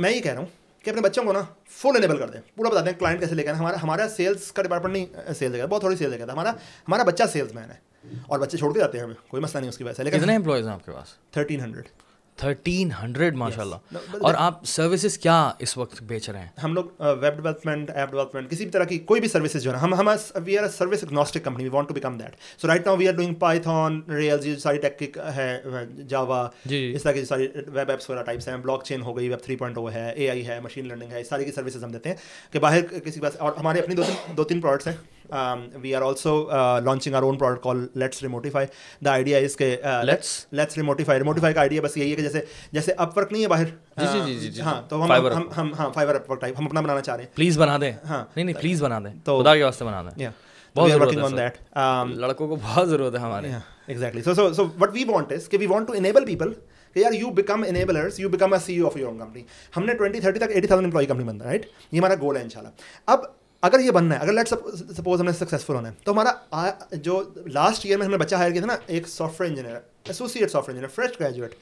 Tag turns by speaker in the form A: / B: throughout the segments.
A: मैं ये कह रहा हूँ कि अपने बच्चों को ना फुल एनेबल कर दें पूरा बता दें क्लाइंट कैसे लेकर आना हमारा हमारा सेल्स का डिपार्टमेंट नहीं सेल्स लेकर बहुत थोड़ी सेल्स लेकर हमारा हमारा बच्चा सेल्स मैन है और बच्चे छोड़ के जाते हैं हमें कोई मसला नहीं उसकी वजह से लेकिन कितने एम्प्लॉयज़ हैं आपके पास थर्टीन हंड्रेड थर्टीन हंड्रेड माशाला और आप सर्विसेज क्या इस वक्त बेच रहे हैं हम लोग वेब डेवलपमेंट ऐप डेवलपमेंट किसी भी तरह की कोई भी सर्विसेज जो है हम हम we are service agnostic company we want to become that so right now we are doing Python real जी सारी टेक्निक है जावा इस तरह की सारी वेब uh, एप्स वगैरह टाइप्स हैं ब्लॉक चेन हो गई वेब थ्री पॉइंट है ए है मशीन लर्निंग है सारी की सर्विसेज हम देते हैं कि बाहर किसी के पास और हमारे अपनी दो तीन दो तीन प्रोडक्ट्स हैं Um, we are also uh, launching our own product called Let's Remotify. The idea is के uh, Let's Let's Remotify. Remotify का idea बस यही है कि जैसे जैसे अपवर्क नहीं है बाहर uh, जी जी जी, जी, हाँ तो हम हम हम हाँ फाइबर अपवर्क type. हम अपना बनाना चाह रहे हैं Please बना दें हाँ नहीं नहीं please बना दें तो खुदा के वास्ते बना दें yeah. बहुत वर्किंग ऑन दैट लड़कों को बहुत जरूरत है हमारे so so so we is we to people you become enablers you become a of your company हमने तक 80000 कंपनी बनता राइट ये हमारा गोल है इंशाल्लाह अब अगर ये बनना है अगर लेट सपोज हमें सक्सेसफुल होना है तो हमारा जो लास्ट ईयर में हमने बच्चा हायर किया था ना एक software engineer associate software engineer fresh graduate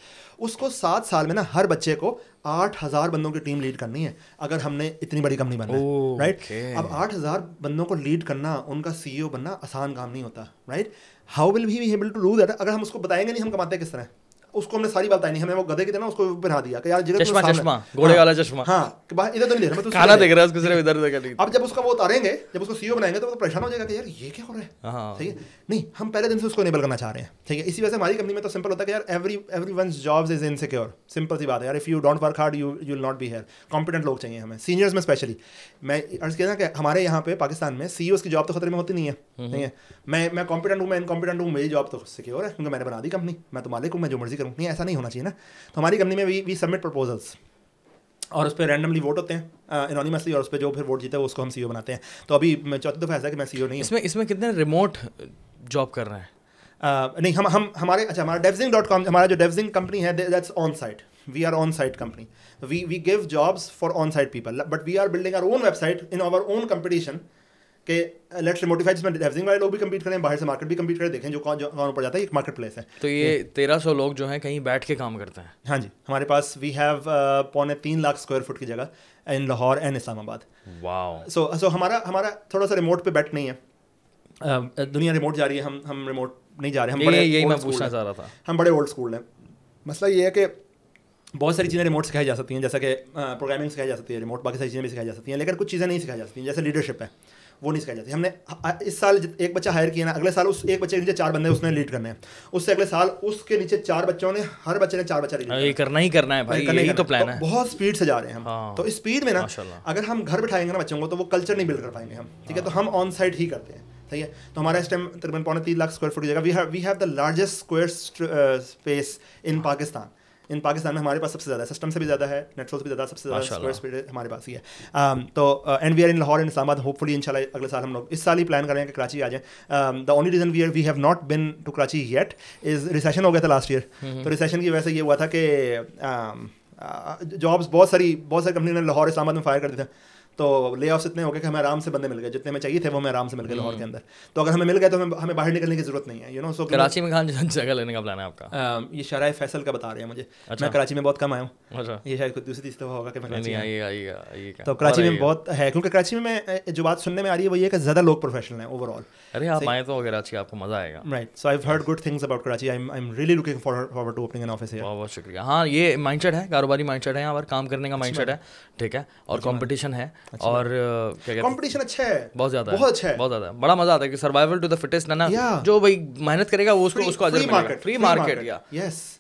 A: उसको सात साल में ना हर बच्चे को आठ हज़ार बंदों की टीम लीड करनी है अगर हमने इतनी बड़ी कंपनी बनना राइट अब आठ हज़ार बंदों को लीड करना उनका सी बनना आसान काम नहीं होता right how will we able to do that अगर हम उसको बताएंगे नहीं हम कमाते किस तरह उसको हमने सारी बात आई हमें वो गधे की तरह उसको पहना दिया कि यार जिगर चश्मा चश्मा घोड़े हाँ। वाला चश्मा हाँ कि बाहर इधर तो नहीं देख रहा मैं तो खाना देख रहा है उसको सिर्फ इधर देखा अब जब उसका वो उतारेंगे जब उसको सीओ बनाएंगे तो वो तो परेशान हो जाएगा कि यार ये क्या हो रहा है हाँ। ठीक है नहीं हम पहले दिन से उसको इनेबल करना चाह रहे हैं ठीक है इसी वजह से हमारी कंपनी में तो सिंपल होता है कि यार every every one job is insecure simple सी बात है यार if you don't work hard you you will not be here competent लोग चाहिए हमें सीनियर्स में स्पेशली मैं अर्ज कहना कि हमारे यहाँ पे पाकिस्तान में सीओ e की जॉब तो खतरे में होती नहीं है हम्म। ठीक है मैं मैं कॉम्पिटेंट हूँ मैं इनकॉम्पिटेंट हूँ मेरी जॉब तो सिक्योर है क्योंकि मैंने बना दी कंपनी मैं तो मालिक हूँ मैं जो मर्जी करूँ नहीं ऐसा नहीं होना चाहिए ना तो हमारी कंपनी में वी वी सबमिट प्रपोजल्स और उस पर रैंडमली वोट होते हैं इनोनीमसली और उस पर जो फिर वोट जीता है उसको हम सी e बनाते हैं तो अभी चौथी दफ़ा ऐसा है कि मैं सी e नहीं इसमें इसमें कितने रिमोट जॉब कर रहे हैं uh, नहीं हम हम हमारे अच्छा हमारा डेवजिंग डॉट कॉम हमारा जो डेवजिंग कंपनी है that's on site we are on site company we we give jobs for on site people but we are building our own website in our own competition कि लेट्स मोटिफाई जिसमें हैवजिंग वाले लोग भी compete करें बाहर से मार्केट भी कम्पीट करें देखें जो कौन जो कौन ऊपर जाता है एक मार्केट प्लेस है तो ये तेरह सौ लोग जो हैं कहीं बैठ के काम करते हैं हाँ जी हमारे पास वी हैव uh, पौने तीन लाख स्क्वायर फुट की जगह in Lahore and Islamabad wow so so हमारा हमारा थोड़ा सा रिमोट पे बैठ नहीं है uh, दुनिया रिमोट जा रही है हम हम रिमोट नहीं जा रहे हम बड़े यही मैं पूछना चाह रहा था हम बड़े ओल्ड स्कूल हैं मसला ये है कि बहुत सारी चीज़ें रिमोट सिखाई जा सकती हैं जैसा कि प्रोग्रामिंग uh, सिखाई जा सकती है रिमोट बाकी सारी चीज़ें भी सिखाई जा सकती हैं लेकिन कुछ चीज़ें नहीं सिखाई जा सकती हैं जैसे लीडरशिप है वो नहीं सिखाई जाती हमने इस साल एक बच्चा हायर किया ना अगले साल उस एक बच्चे के नीचे चार बंदे उसने लीड करने हैं उससे अगले साल उसके नीचे चार बच्चों ने हर बच्चे ने चार बच्चा लीड हाँ, करना ही करना है भाई करना ही तो प्लान है तो बहुत स्पीड से जा रहे हैं हम हाँ। तो स्पीड में ना अगर हम घर बिठाएंगे ना बच्चों को तो वो कल्चर नहीं बिल्ड कर पाएंगे हम ठीक है हाँ। तो हम ऑन साइड ही करते हैं सही है तो हमारा इस टाइम तकरीबन पौने तीन लाख स्क्वायर फुट की जगह we have we have the largest square space in Pakistan in Pakistan में हमारे पास सबसे ज़्यादा सिस्टम से भी ज़्यादा है नेटवर्क भी ज़्यादा सबसे ज़्यादा स्क्वायर स्पीड हमारे पास ही है um, तो and we are in Lahore in Islamabad hopefully in अगले साल हम लोग इस साल ही प्लान करें कि कराची आ जाए the only reason we are we have not been to Karachi yet is recession हो गया था लास्ट ईयर तो रिसेशन की वजह से ये हुआ था कि जॉब्स um, uh, बहुत सारी बहुत सारी कंपनी ने लाहौर इस्लाबाद में फायर कर दिया था तो ले ऑफ इतने हो गए कि हमें आराम से बंदे मिल गए जितने में चाहिए थे वो हमें आराम से मिल गए लाहौर के हम्म। अंदर तो अगर हमें मिल गए तो हमें हमें बाहर निकलने की जरूरत नहीं है यू नो सो कराची में कहाँ जगह लेने का प्लान है आपका ये शराय फैसल का बता रहे हैं मुझे अच्छा। मैं कराची में बहुत कम आया हूँ अच्छा। ये शायद दूसरी चीज़ तो होगा कि मैं तो कराची में बहुत है क्योंकि कराची में जो बात सुनने में आ रही है वो ये कि ज़्यादा लोग प्रोफेशनल हैं ओवरऑल अरे आप आए तो कराची आपको मज़ा आएगा right so I heard good things about Karachi I I am really looking forward to opening an office बहुत बहुत शुक्रिया हाँ ये माइंड है कारोबारी माइंड है यहाँ पर काम करने का माइंड है ठीक है और कॉम्पिटिशन है अच्छा। और uh, कंपटीशन अच्छा है बहुत ज्यादा बहुत अच्छा है बहुत ज्यादा बड़ा मजा आता है कि सर्वाइवल टू द फिटेस्ट ना जो भाई मेहनत करेगा वो उसको उसको फ्री मार्केट फ्री मार्केट या यस